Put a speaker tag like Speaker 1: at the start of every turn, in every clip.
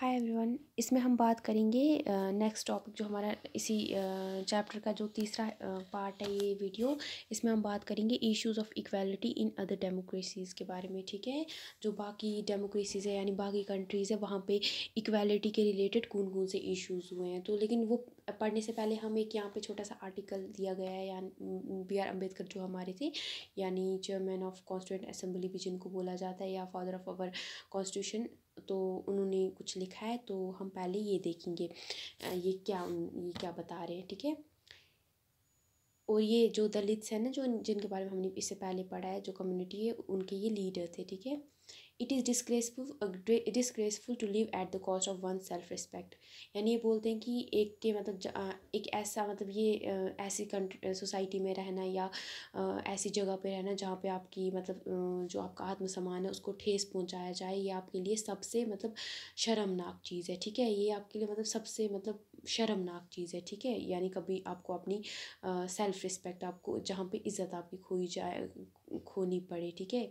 Speaker 1: hi everyone इसमें हम बात करेंगे नेक्स्ट टॉपिक जो हमारा इसी चैप्टर का जो तीसरा पार्ट है ये वीडियो इसमें हम बात करेंगे issues of equality in other democracies के बारे में ठीक है जो बाकी डेमोक्रेसीज़ है यानी बाकी कंट्रीज़ है वहाँ पे इक्वालिटी के रिलेटेड कौन कौन से इश्यूज़ हुए हैं तो लेकिन वो पढ़ने से पहले हम एक यहाँ पे छोटा सा आर्टिकल दिया गया है या बी आर अम्बेडकर जो हमारे थे यानी चेयरमैन ऑफ कॉन्स्टिट्यूंट असेंबली भी जिनको बोला जाता है या फादर ऑफ आवर कॉन्स्टिट्यूशन तो उन्होंने कुछ लिखा है तो हम पहले ये देखेंगे ये क्या ये क्या बता रहे हैं ठीक है और ये जो दलित हैं ना जो जिनके बारे में हमने इससे पहले पढ़ा है जो कम्युनिटी है उनके ये लीडर थे ठीक है it is disgraceful disgraceful to live at the cost of one self respect यानी ये बोलते हैं कि एक के मतलब एक ऐसा मतलब ये ऐसी कंट्री सोसाइटी में रहना या ऐसी जगह पे रहना जहाँ पे आपकी मतलब जो आपका आत्मसम्मान है उसको ठेस पहुँचाया जाए ये आपके लिए सबसे मतलब शर्मनाक चीज़ है ठीक है ये आपके लिए मतलब सबसे मतलब शर्मनाक चीज़ है ठीक है यानी कभी आपको अपनी सेल्फ रिस्पेक्ट आपको जहाँ पे इज़्ज़त आपकी खोई जाए खोनी पड़े ठीक है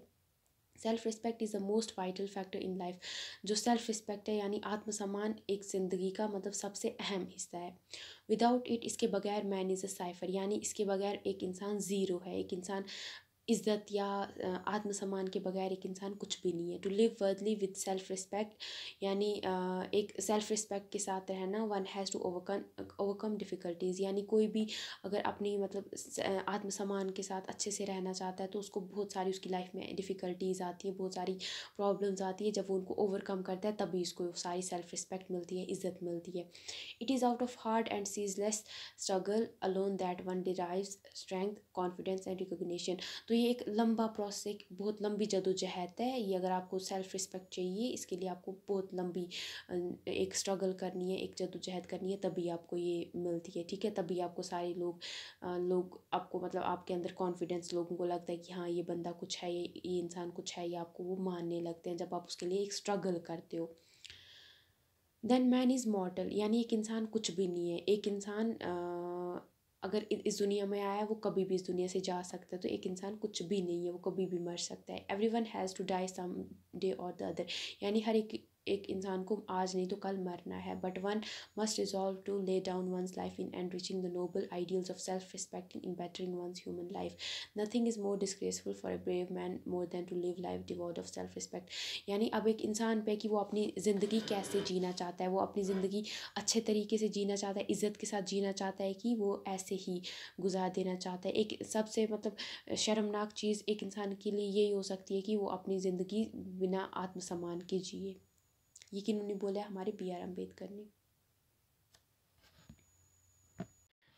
Speaker 1: self respect is the most vital factor in life जो सेल्फ रिस्पेक्ट है यानी आत्मसम्मान एक ज़िंदगी का मतलब सबसे अहम हिस्सा है विदाउट इट इसके बगैर मैन इज़ अ साइफर यानी इसके बगैर एक इंसान ज़ीरो है एक इंसान इज़्ज़त या आत्मसम्मान के बगैर एक इंसान कुछ भी नहीं है to live worthily with self respect यानी एक सेल्फ रिस्पेक्ट के साथ रहना one has to overcome overcome difficulties यानी कोई भी अगर अपनी मतलब आत्मसम्मान के साथ अच्छे से रहना चाहता है तो उसको बहुत सारी उसकी लाइफ में डिफ़िकल्टीज़ आती है बहुत सारी प्रॉब्लम्स आती है जब वो उनको ओवरकम करता है तभी उसको सारी सेल्फ रिस्पेक्ट मिलती है इज़्ज़त मिलती है it is out of hard and ceaseless struggle alone that one derive strength confidence and recognition तो ये एक लंबा प्रोसेस एक बहुत लंबी जदोजहद है ये अगर आपको सेल्फ रिस्पेक्ट चाहिए इसके लिए आपको बहुत लंबी एक स्ट्रगल करनी है एक जदोजहद करनी है तभी आपको ये मिलती है ठीक है तभी आपको सारे लोग लोग आपको मतलब आपके अंदर कॉन्फिडेंस लोगों को लगता है कि हाँ ये बंदा कुछ है ये ये इंसान कुछ है ये आपको वो मानने लगते हैं जब आप उसके लिए एक स्ट्रगल करते हो देन मैन इज़ मॉटल यानी एक इंसान कुछ भी नहीं है एक इंसान अगर इस दुनिया में आया है वो कभी भी इस दुनिया से जा सकता है तो एक इंसान कुछ भी नहीं है वो कभी भी मर सकता है every one has to die some day और द अदर यानी हर एक एक इंसान को आज नहीं तो कल मरना है but one must resolve to lay down one's life in and reaching the noble ideals of self respecting in bettering one's human life nothing is more disgraceful for a brave man more than to live life डिवॉर्ड of self respect यानी अब एक इंसान पे कि वो अपनी ज़िंदगी कैसे जीना चाहता है वो अपनी ज़िंदगी अच्छे तरीके से जीना चाहता है इज़्ज़त के साथ जीना चाहता है कि वो ऐसे ही गुजार देना चाहता है एक सबसे मतलब शर्मनाक चीज़ एक इंसान के लिए यही हो सकती है कि वो अपनी ज़िंदगी बिना आत्मसम्मान के जिए ये कि उन्होंने बोला है हमारे बी आर अम्बेडकर ने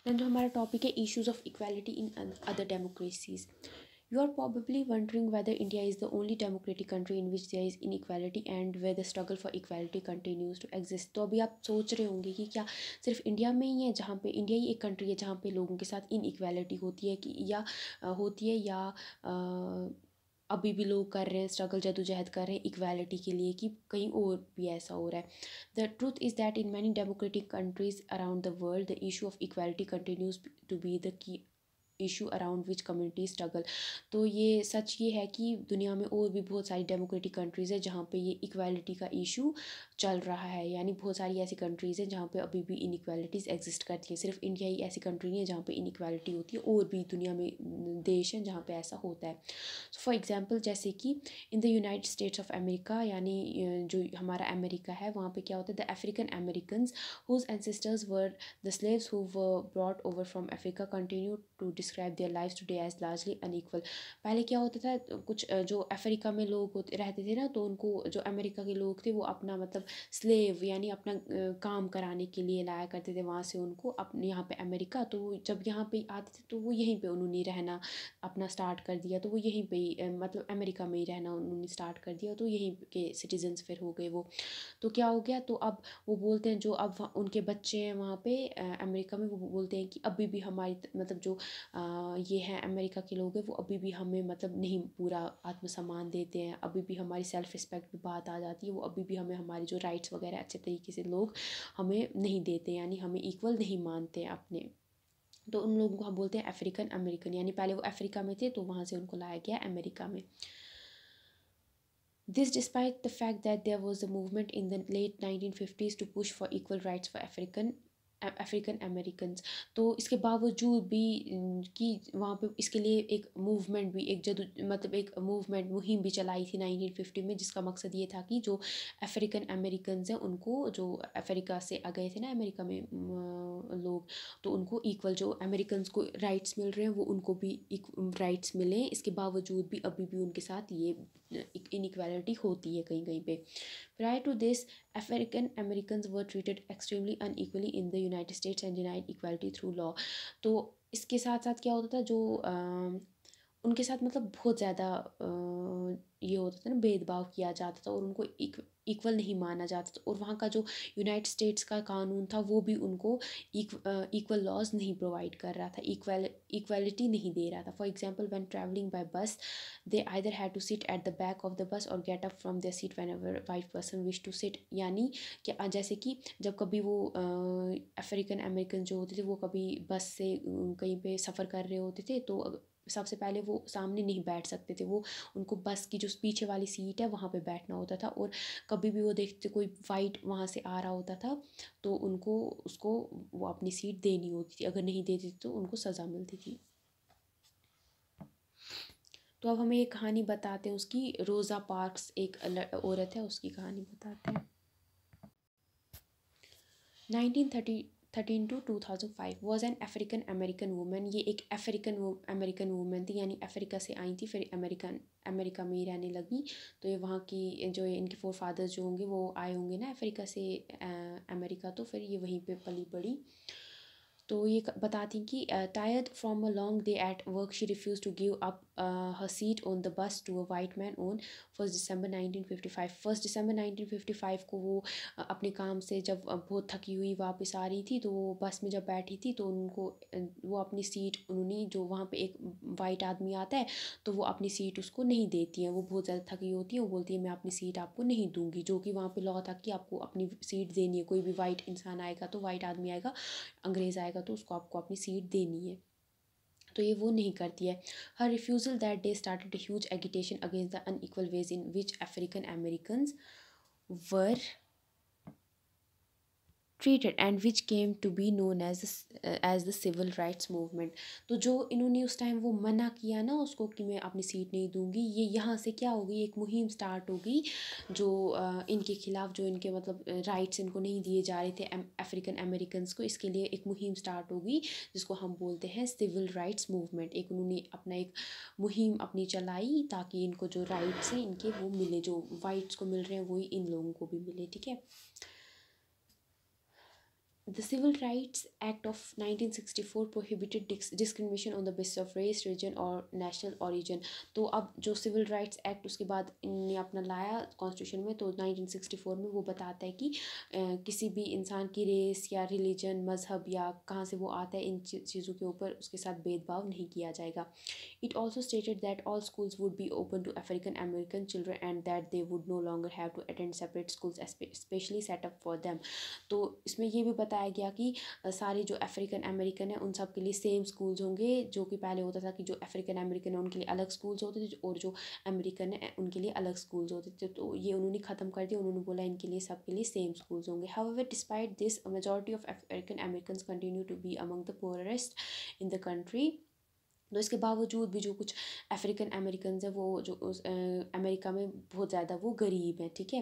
Speaker 1: दैन जो हमारा टॉपिक है issues of equality in other democracies you are probably wondering whether India is the only democratic country in which there is inequality and whether the struggle for equality continues to exist तो अभी आप सोच रहे होंगे कि क्या सिर्फ India में ही है जहाँ पर इंडिया ही एक कंट्री है जहाँ पर लोगों के साथ इन इक्वालिटी होती है कि या होती है या अभी भी लोग कर रहे हैं स्ट्रगल जदोजहद कर रहे हैं इक्वालिटी के लिए कि कहीं और भी ऐसा हो रहा है the truth is that in many democratic countries around the world the issue of equality continues to be the key issue around which community struggle तो ये सच ये है कि दुनिया में और भी बहुत सारी डेमोक्रेटिक कंट्रीज़ है जहाँ पे ये इक्वालिटी का इशू चल रहा है यानी बहुत सारी ऐसी कंट्रीज़ हैं जहाँ पे अभी भी इनक्वालिटीज़ एग्जिस्ट करती है सिर्फ इंडिया ही ऐसी कंट्री नहीं है जहाँ पे इनक्वालिटी होती है और भी दुनिया में देश हैं जहाँ पे ऐसा होता है सो फॉर एग्जांपल जैसे कि in the United States of America यानी जो हमारा अमेरिका है वहाँ पर क्या होता है the African American whose ancestors were the slaves who were brought over from Africa continue to describe their life today as largely unequal पहले क्या होता था कुछ जो अफ्रीका में लोग रहते थे ना तो उनको जो अमेरिका के लोग थे वो अपना मतलब स्लेव यानी अपना काम कराने के लिए लाया करते थे वहाँ से उनको अपने यहाँ पे अमेरिका तो जब यहाँ पे आते थे तो वो यहीं पे उन्होंने रहना अपना स्टार्ट कर दिया तो वो यहीं पे ही मतलब अमेरिका में ही रहना उन्होंने स्टार्ट कर दिया तो यहीं के सिटीजन्स फिर हो गए वो तो क्या हो गया तो अब वो बोलते हैं जो अब उनके बच्चे हैं वहाँ पर अमेरिका में वो बोलते हैं कि अभी भी हमारी मतलब जो ये हैं अमेरिका के लोग हैं वो अभी भी हमें मतलब नहीं पूरा आत्मसम्मान देते हैं अभी भी हमारी सेल्फ रिस्पेक्ट भी बात आ जाती है वो अभी भी हमें हमारी जो जो राइट्स वगैरह अच्छे तरीके से लोग हमें नहीं देते यानी हमें इक्वल नहीं मानते अपने तो उन लोगों को हम बोलते हैं अफ्रीकन अमेरिकन यानी पहले वो अफ्रीका में थे तो वहाँ से उनको लाया गया अमेरिका में this despite the fact that there was a movement in the late nineteen fifties to push for equal rights for African African American तो इसके बावजूद भी कि वहाँ पे इसके लिए एक मूवमेंट भी एक जद मतलब एक मूवमेंट मुहिम भी चलाई थी नाइनटीन फिफ्टी में जिसका मकसद ये था कि जो अफ्रीकन अमेरिकन हैं उनको जो अफ्रीका से आ गए थे ना अमेरिका में लोग तो उनको इक्वल जो अमेरिकन को राइट्स मिल रहे हैं वो उनको भी राइट्स मिले इसके बावजूद भी अभी भी उनके साथ ये इनक्वालिटी होती है कहीं कहीं पे prior to this African American were treated extremely unequally in the United States and denied equality through law तो इसके साथ साथ क्या होता था जो उनके साथ मतलब बहुत ज़्यादा ये होता था ना भेदभाव किया जाता था और उनको इक्वल नहीं माना जाता था और वहाँ का जो यूनाइट स्टेट्स का कानून था वो भी उनको इक्वल लॉज नहीं प्रोवाइड कर रहा था इक्वल इक्वलिटी नहीं दे रहा था for example when travelling by bus they either had to sit at the back of the bus और get up from the seat whenever white person wish to sit यानी कि जैसे कि जब कभी वो अफ्रीकन अमेरिकन जो होते थे वो कभी बस से कहीं पर सफ़र कर रहे होते थे तो सबसे पहले वो सामने नहीं बैठ सकते थे वो उनको बस की जो पीछे वाली सीट है वहाँ पे बैठना होता था और कभी भी वो देखते कोई वाइट वहाँ से आ रहा होता था तो उनको उसको वो अपनी सीट देनी होती थी अगर नहीं देती तो उनको सज़ा मिलती थी तो अब हमें एक कहानी बताते हैं उसकी रोज़ा पार्क्स एक औरत है उसकी कहानी बताते हैं thirty thirteen to two thousand five was an African American woman ये एक अफ्रीकन अमेरिकन वूमेन थी यानी अफ्रीका से आई थी फिर अमेरिकन अमेरिका में ही रहने लगी तो ये वहाँ की जो इनके फोर फादर्स जो होंगे वो आए होंगे ना अफ्रीका से अमेरिका तो फिर ये वहीं पे पली बड़ी तो ये बताती कि tired from a long day at work she refuse to give up her seat on the bus to a white man on first December 1955 first December 1955 को वो अपने काम से जब बहुत थकी हुई वापस आ रही थी तो वो बस में जब बैठी थी तो उनको वो अपनी सीट उन्होंने जो वहाँ पे एक वाइट आदमी आता है तो वो अपनी सीट उसको नहीं देती है वो बहुत ज़्यादा थकी होती है वो बोलती है मैं अपनी सीट आपको नहीं दूंगी जो कि वहाँ पर लॉ था कि आपको अपनी सीट देनी है कोई भी वाइट इंसान आएगा तो वाइट आदमी आएगा अंग्रेज़ आएगा जाएगा तो उसको आपको अपनी सीट देनी है तो ये वो नहीं करती है her refusal that day started huge agitation against the unequal ways in which African American were treated and which came to be known as as the civil rights movement तो जो इन्होंने उस टाइम वो मना किया ना उसको कि मैं अपनी सीट नहीं दूंगी ये यहाँ से क्या होगी एक मुहिम स्टार्ट होगी जो जो uh, इनके खिलाफ जो इनके मतलब राइट्स uh, इनको नहीं दिए जा रहे थे अफ्रीकन अमेरिकन को इसके लिए एक मुहिम स्टार्ट होगी जिसको हम बोलते हैं सिविल राइट्स मूवमेंट एक उन्होंने अपना एक मुहिम अपनी चलाई ताकि इनको जो राइट्स हैं इनके वो मिले जो वाइट्स को मिल रहे हैं वही इन लोगों को भी मिले ठीक है the Civil Rights Act of 1964 prohibited discrimination on the basis of race, religion और national origin तो अब जो सिविल राइट्स एक्ट उसके बाद ने अपना लाया कॉन्स्टिट्यूशन में तो 1964 में वो बताता है कि किसी भी इंसान की रेस या रिलीजन मजहब या कहाँ से वो आता है इन चीज़ों के ऊपर उसके साथ भेदभाव नहीं किया जाएगा it also stated that all schools would be open to African American children and that they would no longer have to attend separate school specially set up for them तो इसमें यह भी बताया बताया गया कि सारे जो अफ्रीकन अमेरिकन हैं उन सब के लिए सेम स्कूल्स होंगे जो कि पहले होता था कि जो अफ्रीकन अमेरिकन है उनके लिए अलग स्कूल्स होते थे और जो अमेरिकन है उनके लिए अलग स्कूल्स होते थे तो ये उन्होंने ख़त्म कर दिया उन्होंने बोला इनके लिए सबके लिए सेम स्कूल्स होंगे how despite this majority of African American continue to be among the poorest in the country तो इसके बावजूद भी जो कुछ अफ्रीकन अमेरिकन हैं वो जो उस अमेरिका में बहुत ज़्यादा वो गरीब हैं ठीक है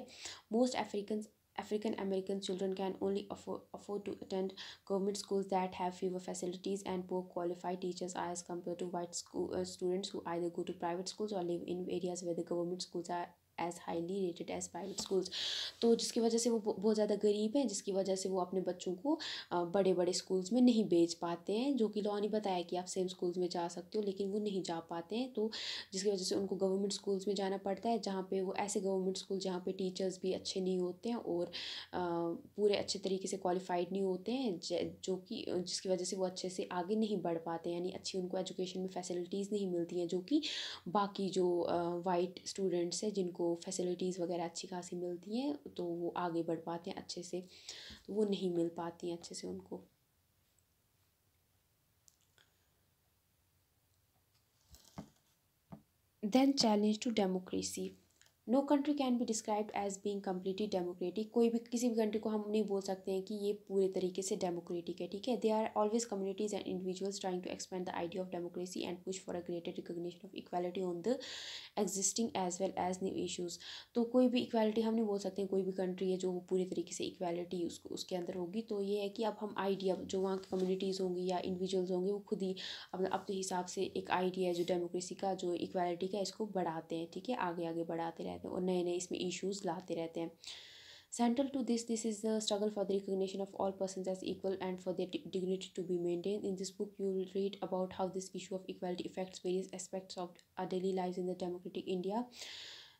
Speaker 1: most African African American children can only afford, afford to attend government schools that have fewer facilities and poor qualified teachers as compared to white school, uh, students who either go to private schools or live in areas where the government schools are as highly rated as private schools तो जिसकी वजह से वो बहुत ज़्यादा गरीब हैं जिसकी वजह से वो अपने बच्चों को बड़े बड़े स्कूल्स में नहीं भेज पाते हैं जो कि लॉ ने बताया कि आप सेम स्कूल्स में जा सकते हो लेकिन वो नहीं जा पाते हैं तो जिसकी वजह से उनको गवर्नमेंट स्कूल्स में जाना पड़ता है जहाँ पर वो ऐसे गवर्नमेंट स्कूल जहाँ पर टीचर्स भी अच्छे नहीं होते हैं और पूरे अच्छे तरीके से क्वालिफाइड नहीं होते हैं जो कि जिसकी वजह से वो अच्छे से आगे नहीं बढ़ पाते यानी अच्छी उनको एजुकेशन में फैसिलिटीज़ नहीं मिलती हैं जो कि बाकी जो वाइट स्टूडेंट्स हैं जिनको फैसिलिटीज़ वगैरह अच्छी खासी मिलती हैं तो वो आगे बढ़ पाते हैं अच्छे से तो वो नहीं मिल पाती हैं अच्छे से उनको then challenge to democracy no country can be describe as being completely democratic कोई भी किसी भी कंट्री को हम नहीं बोल सकते हैं कि ये पूरे तरीके से डेमोक्रेटिक है ठीक है they are always communities and individuals trying to expand the idea of democracy and push for a greater recognition of equality on the existing as well as new issues तो कोई भी इक्वालिटी हम नहीं बोल सकते हैं कोई भी कंट्री है जो पूरे तरीके से इक्वालिटी उसको उसके अंदर होगी तो ये है कि अब हम आइडिया जो वहाँ की कम्युनिटीज़ होंगी या इंडिविजुअल्स होंगे वो खुद ही अपने अपने तो हिसाब से एक आइडिया है जो डेमोक्रेसी का जो इक्वालिटी का इसको बढ़ाते हैं ठीक है आगे आगे बढ़ाते रहते रहते हैं और नए नए इसमें इशूज़ लाते रहते हैं central to this this is the struggle for the recognition of all person as equal and for the dignity to be maintain in this book you read about how this issue of equality affects various aspects of a daily life in the democratic India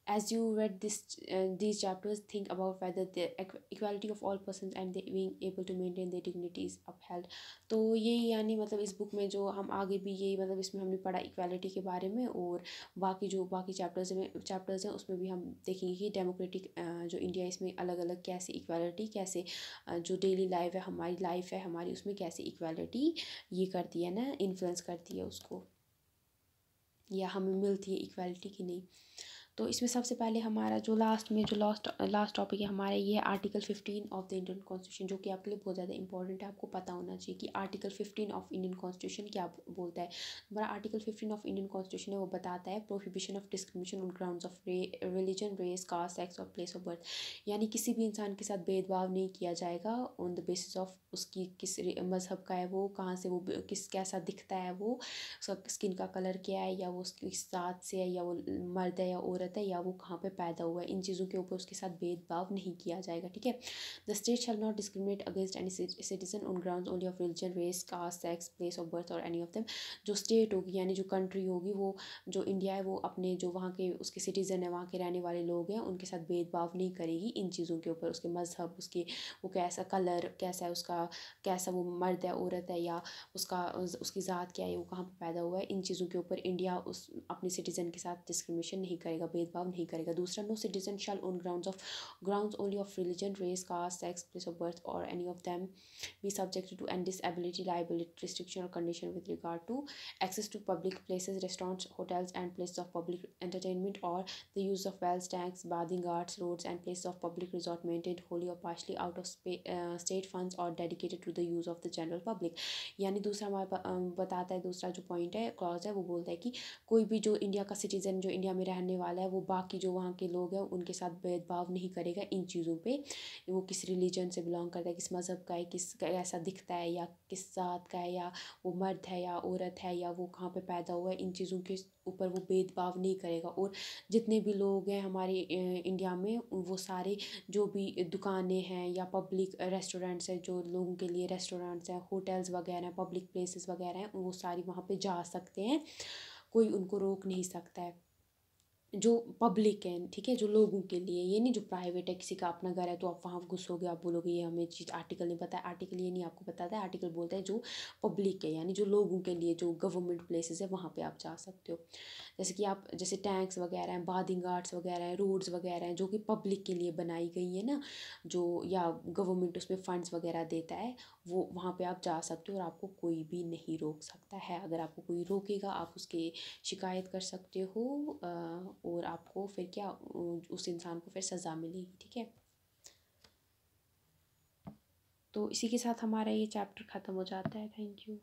Speaker 1: as you read this uh, these chapters think about whether the equality of all persons and they being able to maintain their dignity is upheld तो यही यानी मतलब इस book में जो हम आगे भी यही मतलब इसमें हमने पढ़ा इक्वालिटी के बारे में और बाकी जो बाकी चैप्टर्स में चैप्टर्स हैं उसमें भी हम देखेंगे कि डेमोक्रेटिक uh, जो इंडिया इसमें अलग अलग कैसे इक्वालिटी कैसे uh, जो डेली लाइफ है हमारी लाइफ है हमारी उसमें कैसे इक्वालिटी ये करती है ना इन्फ्लुएंस करती है उसको या हमें मिलती है इक्वालिटी की नहीं तो इसमें सबसे पहले हमारा जो लास्ट में जो लास्ट लास्ट टॉपिक है हमारा ये article fifteen of the Indian constitution जो कि आपके लिए बहुत ज़्यादा इंपॉर्टेंट है आपको पता होना चाहिए कि article fifteen of Indian constitution क्या बोलता है हमारा article fifteen of Indian constitution है वो बताता है prohibition of discrimination on ground of religion race caste sex और प्लेस ऑफ बर्थ यानी किसी भी इंसान के साथ भेदभाव नहीं किया जाएगा ऑन द बेसिस ऑफ उसकी किस मज़हब का है वो कहाँ से वो किस कैसा दिखता है वो उसका स्किन का कलर क्या है या वो उसकी साथ से है या वो मर्द है या औरत रहता है या वो कहाँ पर पैदा हुआ है इन चीज़ों के ऊपर उसके साथ भेदभाव नहीं किया जाएगा ठीक है the state shall not discriminate against any citizen on ground only of religion race caste sex place of birth और एनी ऑफ देम जो स्टेट होगी यानी जो कंट्री होगी वो जो इंडिया है वो अपने जो वहाँ के उसके सिटीज़न है वहाँ के रहने वाले लोग हैं उनके साथ भेदभाव नहीं करेगी इन चीज़ों के ऊपर उसके मजहब उसके वो कैसा कलर कैसा है उसका कैसा वो मर्द है औरत है या उसका उसकी ज़ात क्या है वो कहाँ पर पैदा हुआ है इन चीज़ों के ऊपर इंडिया उस अपने सिटीज़न के साथ डिस्क्रिमिनेशन नहीं करेगा भेदभाव नहीं करेगा दूसरा no citizen shall on ground of ground only of religion race caste sex place of birth और any of them be subject to and disability liability restriction और condition with regard to access to public places restaurants hotels and place of public entertainment और the use of wells tanks bathing ghats roads and place of public resort maintained wholly और partially out of state fund और dedicated to the use of the general public यानी दूसरा हमारे बताता है दूसरा जो पॉइंट है क्लॉज है वो बोलता है कि कोई भी जो इंडिया का सिटीजन जो इंडिया में रहने वाला है है वो बाकी जो वहाँ के लोग हैं उनके साथ भेदभाव नहीं करेगा इन चीज़ों पे वो किस रिलीजन से बिलोंग करता है किस मज़हब का है किस कैसा दिखता है या किस जात का है या वो मर्द है या औरत है या वो कहाँ पर पैदा हुआ है इन चीज़ों के ऊपर वो भेदभाव नहीं करेगा और जितने भी लोग हैं हमारे इंडिया में वो सारे जो भी दुकानें हैं या पब्लिक रेस्टोरेंट्स हैं जो लोगों के लिए रेस्टोरेंट्स हैं होटल्स वगैरह पब्लिक प्लेसेस वगैरह हैं वो सारी वहाँ पे जा सकते हैं कोई उनको रोक नहीं सकता है जो पब्लिक है ठीक है जो लोगों के लिए ये नहीं जो प्राइवेट है किसी का अपना घर है तो आप वहाँ घुसोगे आप बोलोगे ये हमें चीज़ आर्टिकल नहीं पता है आर्टिकल ये नहीं आपको बताता है आर्टिकल बोलता है जो पब्लिक है यानी जो लोगों के लिए जो गवर्नमेंट प्लेसेस है वहाँ पे आप जा सकते हो जैसे कि आप जैसे टैंक्स वगैरह हैं बादिंग आर्ट्स वगैरह हैं रोड्स वगैरह हैं जो कि पब्लिक के लिए बनाई गई है ना जो या गवर्नमेंट उसमें फ़ंड्स वगैरह देता है वो वहाँ पर आप जा सकते हो और आपको कोई भी नहीं रोक सकता है अगर आपको कोई रोकेगा आप उसके शिकायत कर सकते हो और आपको फिर क्या उस इंसान को फिर सज़ा मिलेगी ठीक है तो इसी के साथ हमारा ये चैप्टर ख़त्म हो जाता है थैंक यू